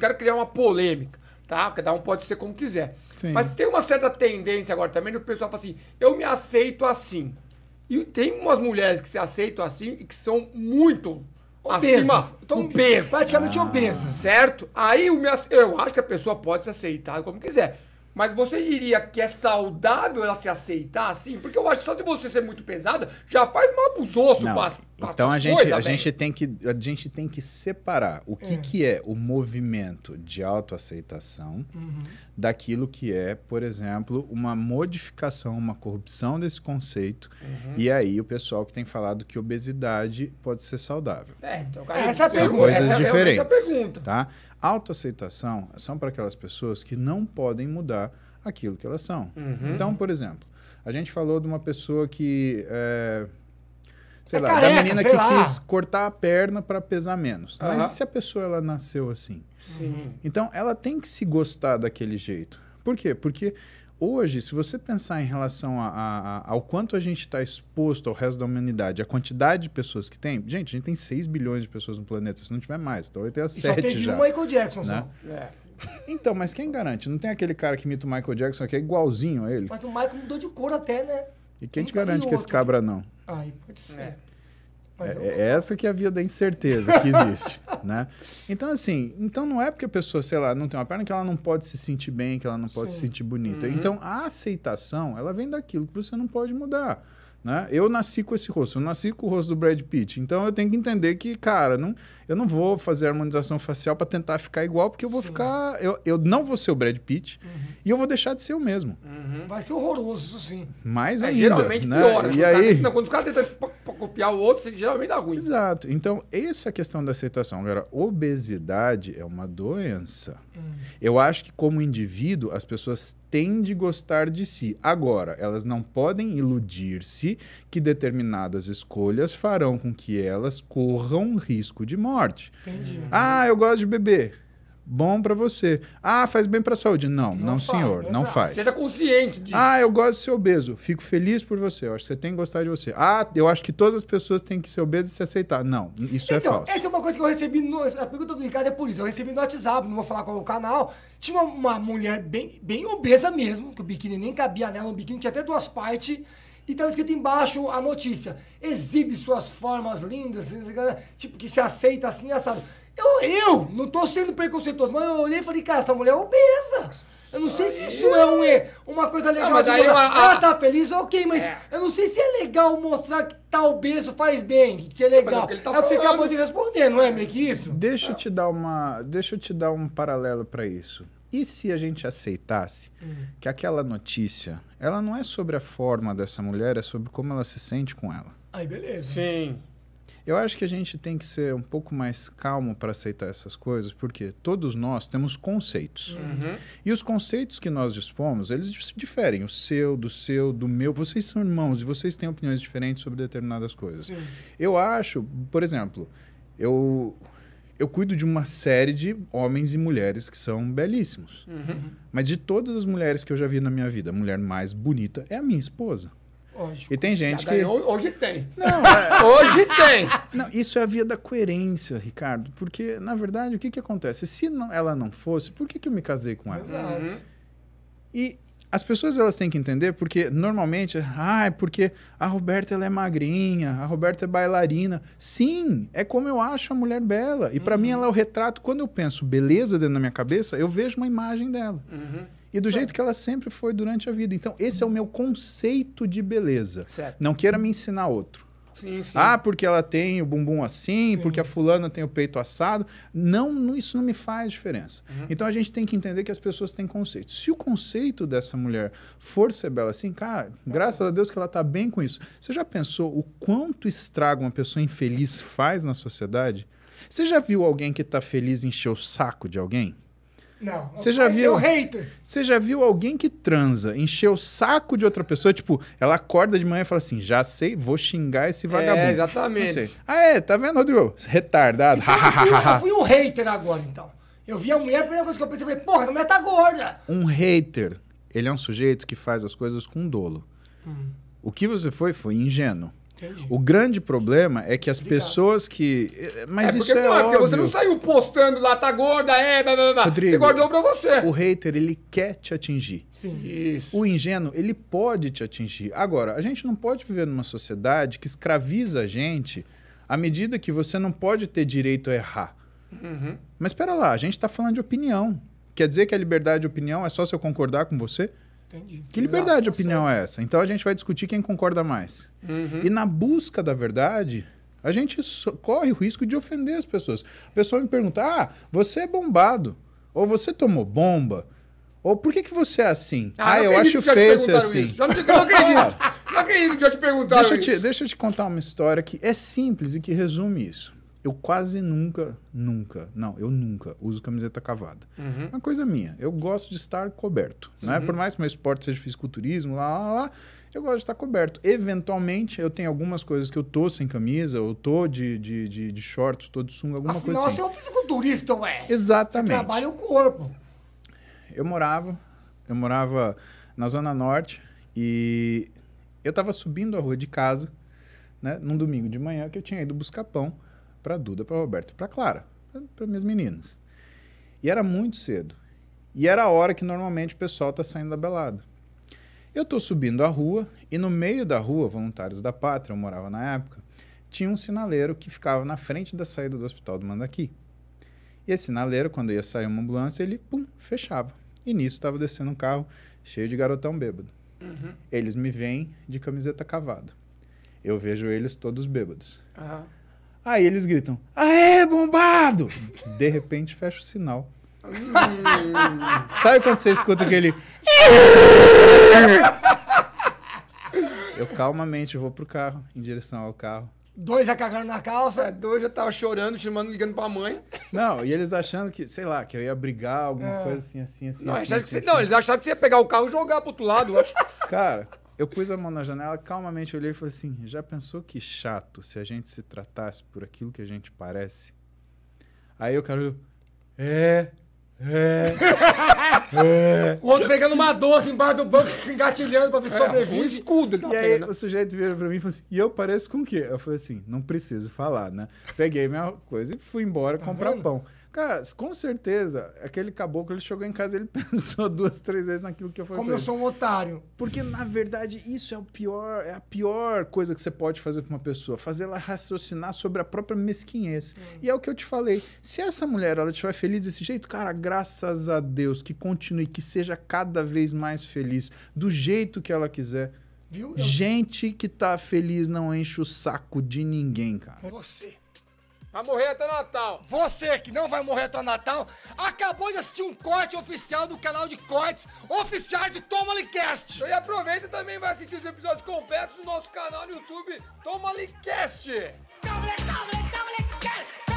quero criar uma polêmica, tá? Cada um pode ser como quiser. Sim. Mas tem uma certa tendência agora também do pessoal falar assim: eu me aceito assim. E tem umas mulheres que se aceitam assim e que são muito obesas. Acima, obesas. Praticamente ah. obesas. Certo? Aí eu, me, eu acho que a pessoa pode se aceitar como quiser. Mas você diria que é saudável ela se aceitar assim? Porque eu acho que só de você ser muito pesada já faz mal pros ossos, Não. Pra, pra então a gente, a, gente tem que, a gente tem que separar o que, é. que é o movimento de autoaceitação uhum. daquilo que é, por exemplo, uma modificação, uma corrupção desse conceito. Uhum. E aí o pessoal que tem falado que obesidade pode ser saudável. É, então, é, cara, essa, é a pergunta, coisas essa é diferentes, é a pergunta. Tá? Autoaceitação são para aquelas pessoas que não podem mudar aquilo que elas são. Uhum. Então, por exemplo, a gente falou de uma pessoa que. É, sei é lá, careca, da menina que lá. quis cortar a perna para pesar menos. Uhum. Mas e se a pessoa ela nasceu assim? Sim. Então, ela tem que se gostar daquele jeito. Por quê? Porque hoje, se você pensar em relação a, a, a, ao quanto a gente está exposto ao resto da humanidade, a quantidade de pessoas que tem, gente, a gente tem 6 bilhões de pessoas no planeta, se não tiver mais, talvez então tenha 7 já. só teve já, o Michael Jackson né? só. É. Então, mas quem garante? Não tem aquele cara que imita o Michael Jackson que é igualzinho a ele? Mas o Michael mudou de cor até, né? E quem te tá garante que esse cabra não? Ai, pode ser. É. É, é essa que é a via da incerteza que existe, né? Então, assim, então não é porque a pessoa, sei lá, não tem uma perna que ela não pode se sentir bem, que ela não pode Sim. se sentir bonita. Uhum. Então, a aceitação, ela vem daquilo que você não pode mudar. Né? Eu nasci com esse rosto, eu nasci com o rosto do Brad Pitt. Então eu tenho que entender que, cara, não, eu não vou fazer harmonização facial para tentar ficar igual, porque eu vou Sim. ficar. Eu, eu não vou ser o Brad Pitt uhum. e eu vou deixar de ser o mesmo. Uhum. Vai ser horroroso, isso sim. Mais é, ainda. Geralmente né? E aí... Cara, né? quando o cara tenta copiar o outro, você geralmente dá ruim. Exato. Então, essa é a questão da aceitação. Agora, obesidade é uma doença. Hum. Eu acho que, como indivíduo, as pessoas têm de gostar de si. Agora, elas não podem iludir-se que determinadas escolhas farão com que elas corram risco de morte. Entendi. Ah, eu gosto de beber bom para você. Ah, faz bem para a saúde. Não, não, não faz, senhor, exato. não faz. Seja consciente disso. Ah, eu gosto de ser obeso. Fico feliz por você. Eu acho que você tem que gostar de você. Ah, eu acho que todas as pessoas têm que ser obesas e se aceitar. Não, isso é então, é falso. Essa é uma coisa que eu recebi no. A pergunta do Ricardo é por isso. Eu recebi no WhatsApp, não vou falar qual é o canal. Tinha uma, uma mulher bem, bem obesa mesmo, que o biquíni nem cabia nela, o biquíni tinha até duas partes. E estava escrito embaixo a notícia. Exibe suas formas lindas, assim, assim, assim, tipo, que se aceita assim, assado. Eu, eu não tô sendo preconceituoso, mas eu olhei e falei, cara, essa mulher é obesa. Eu não sei se isso é, um, é uma coisa ah, legal. Ah, tá feliz, ok, mas é. eu não sei se é legal mostrar que tá obeso faz bem, que é, é legal. É, o que, tá é o que você acabou de responder, não é meio que isso? Deixa eu te dar uma, deixa eu te dar um paralelo para isso. E se a gente aceitasse uhum. que aquela notícia, ela não é sobre a forma dessa mulher, é sobre como ela se sente com ela. Aí beleza. Sim. Eu acho que a gente tem que ser um pouco mais calmo para aceitar essas coisas, porque todos nós temos conceitos. Uhum. E os conceitos que nós dispomos, eles diferem. O seu, do seu, do meu. Vocês são irmãos e vocês têm opiniões diferentes sobre determinadas coisas. Eu acho, por exemplo, eu eu cuido de uma série de homens e mulheres que são belíssimos. Uhum. Mas de todas as mulheres que eu já vi na minha vida, a mulher mais bonita é a minha esposa. Lógico. E tem gente que. Hoje tem. Não, é... hoje tem. Não, isso é a via da coerência, Ricardo. Porque, na verdade, o que, que acontece? Se não, ela não fosse, por que, que eu me casei com ela? Exato. Uhum. E as pessoas elas têm que entender, porque normalmente, ah, é porque a Roberta ela é magrinha, a Roberta é bailarina. Sim, é como eu acho a mulher bela. E uhum. para mim ela é o retrato. Quando eu penso beleza dentro da minha cabeça, eu vejo uma imagem dela. Uhum e do jeito que ela sempre foi durante a vida. Então, esse é o meu conceito de beleza. Certo. Não queira me ensinar outro. Sim, sim. Ah, porque ela tem o bumbum assim, sim. porque a fulana tem o peito assado. Não, não isso não me faz diferença. Uhum. Então a gente tem que entender que as pessoas têm conceitos. Se o conceito dessa mulher for ser bela assim, cara, graças a Deus que ela tá bem com isso. Você já pensou o quanto estrago uma pessoa infeliz faz na sociedade? Você já viu alguém que tá feliz encher o saco de alguém? Não. Você já viu? Você já viu alguém que transa, encher o saco de outra pessoa? Tipo, ela acorda de manhã e fala assim: já sei, vou xingar esse é, vagabundo. É, exatamente. Ah, é, tá vendo, Rodrigo? Retardado. Então, eu, fui, eu fui um hater agora, então. Eu vi a mulher, a primeira coisa que eu pensei foi: porra, essa mulher tá gorda. Um hater, ele é um sujeito que faz as coisas com dolo. Hum. O que você foi, foi ingênuo. Entendi. O grande problema é que as Obrigado. pessoas que. Mas é isso porque, é. Não, óbvio. porque você não saiu postando lá, tá gorda, é, blá, blá, blá. Rodrigo, você guardou pra você. O hater, ele quer te atingir. Sim. Isso. O ingênuo, ele pode te atingir. Agora, a gente não pode viver numa sociedade que escraviza a gente à medida que você não pode ter direito a errar. Uhum. Mas espera lá, a gente tá falando de opinião. Quer dizer que a liberdade de opinião é só se eu concordar com você? Entendi. Que liberdade de opinião certo. é essa? Então a gente vai discutir quem concorda mais. Uhum. E na busca da verdade, a gente corre o risco de ofender as pessoas. O pessoal me pergunta: ah, você é bombado. Ou você tomou bomba. Ou por que, que você é assim? Ah, ah eu, acho feio ser assim. Isso. Já não, não não acredito que já te perguntaram deixa eu te, isso. Deixa eu te contar uma história que é simples e que resume isso eu quase nunca, nunca, não, eu nunca uso camiseta cavada. Uhum. Uma coisa minha, eu gosto de estar coberto. Né? Por mais que meu esporte seja fisiculturismo, lá, lá, lá, eu gosto de estar coberto. Eventualmente, eu tenho algumas coisas que eu tô sem camisa, eu tô de, de, de, de shorts, tô de sunga, alguma Afinal, coisa assim. Nossa, você é um fisiculturista, ué. Exatamente. Você trabalha o corpo. Eu morava, eu morava na Zona Norte e eu tava subindo a rua de casa, né, num domingo de manhã, que eu tinha ido buscar pão para Duda, para Roberto, para Clara, para minhas meninas. E era muito cedo. E era a hora que normalmente o pessoal está saindo da belada. Eu estou subindo a rua e no meio da rua, Voluntários da Pátria, eu morava na época, tinha um sinaleiro que ficava na frente da saída do Hospital do Mandaqui. E esse sinaleiro, quando ia sair uma ambulância, ele pum, fechava. E nisso estava descendo um carro cheio de garotão bêbado. Uhum. Eles me vêm de camiseta cavada. Eu vejo eles todos bêbados. Uhum. Aí eles gritam: Aê, bombado! De repente fecha o sinal. Sabe quando você escuta aquele. eu calmamente vou pro carro, em direção ao carro. Dois já cagaram na calça. É, dois já tava chorando, chamando, ligando pra mãe. Não, e eles achando que, sei lá, que eu ia brigar, alguma é. coisa assim, assim, assim. Não, assim, assim, você, assim. não eles acharam que você ia pegar o carro e jogar pro outro lado. Acho. Cara, eu pus a mão na janela, calmamente olhei e falei assim: já pensou que chato se a gente se tratasse por aquilo que a gente parece? Aí o cara. É. É. é. O outro pegando uma doce embaixo do banco, engatilhando pra ver se é, sobrevive. Um escudo. Tá e aí o sujeito vira pra mim e falou assim: e eu pareço com o quê? Eu falei assim: não preciso falar, né? Peguei minha coisa e fui embora tá comprar vendo? pão. Cara, com certeza, aquele caboclo ele chegou em casa ele pensou duas, três vezes naquilo que eu falei. Como eu sou um otário. Porque, na verdade, isso é o pior, é a pior coisa que você pode fazer para uma pessoa. Fazer ela raciocinar sobre a própria mesquinhez. Hum. E é o que eu te falei. Se essa mulher ela estiver feliz desse jeito, cara, graças a Deus, que continue, que seja cada vez mais feliz, do jeito que ela quiser. Viu? Gente que tá feliz não enche o saco de ninguém, cara. Você. Vai morrer até Natal. Você que não vai morrer até Natal, acabou de assistir um corte oficial do canal de cortes oficiais de Toma Licast. E aproveita também vai assistir os episódios completos do nosso canal no YouTube Toma Licast. Toma